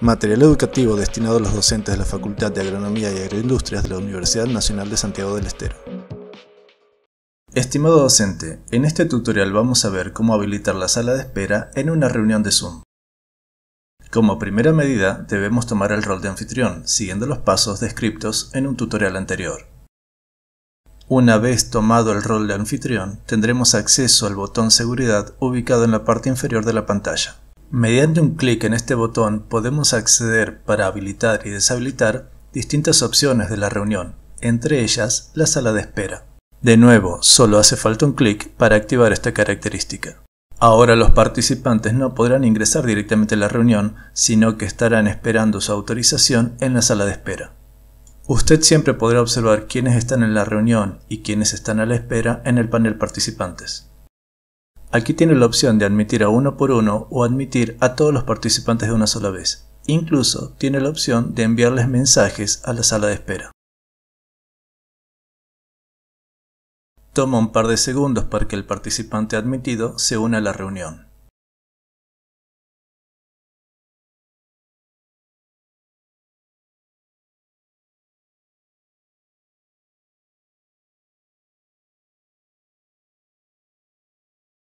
Material educativo destinado a los docentes de la Facultad de Agronomía y Agroindustrias de la Universidad Nacional de Santiago del Estero. Estimado docente, en este tutorial vamos a ver cómo habilitar la sala de espera en una reunión de Zoom. Como primera medida, debemos tomar el rol de anfitrión, siguiendo los pasos descritos en un tutorial anterior. Una vez tomado el rol de anfitrión, tendremos acceso al botón Seguridad ubicado en la parte inferior de la pantalla. Mediante un clic en este botón podemos acceder para habilitar y deshabilitar distintas opciones de la reunión, entre ellas la sala de espera. De nuevo, solo hace falta un clic para activar esta característica. Ahora los participantes no podrán ingresar directamente a la reunión, sino que estarán esperando su autorización en la sala de espera. Usted siempre podrá observar quiénes están en la reunión y quiénes están a la espera en el panel participantes. Aquí tiene la opción de admitir a uno por uno o admitir a todos los participantes de una sola vez. Incluso tiene la opción de enviarles mensajes a la sala de espera. Toma un par de segundos para que el participante admitido se una a la reunión.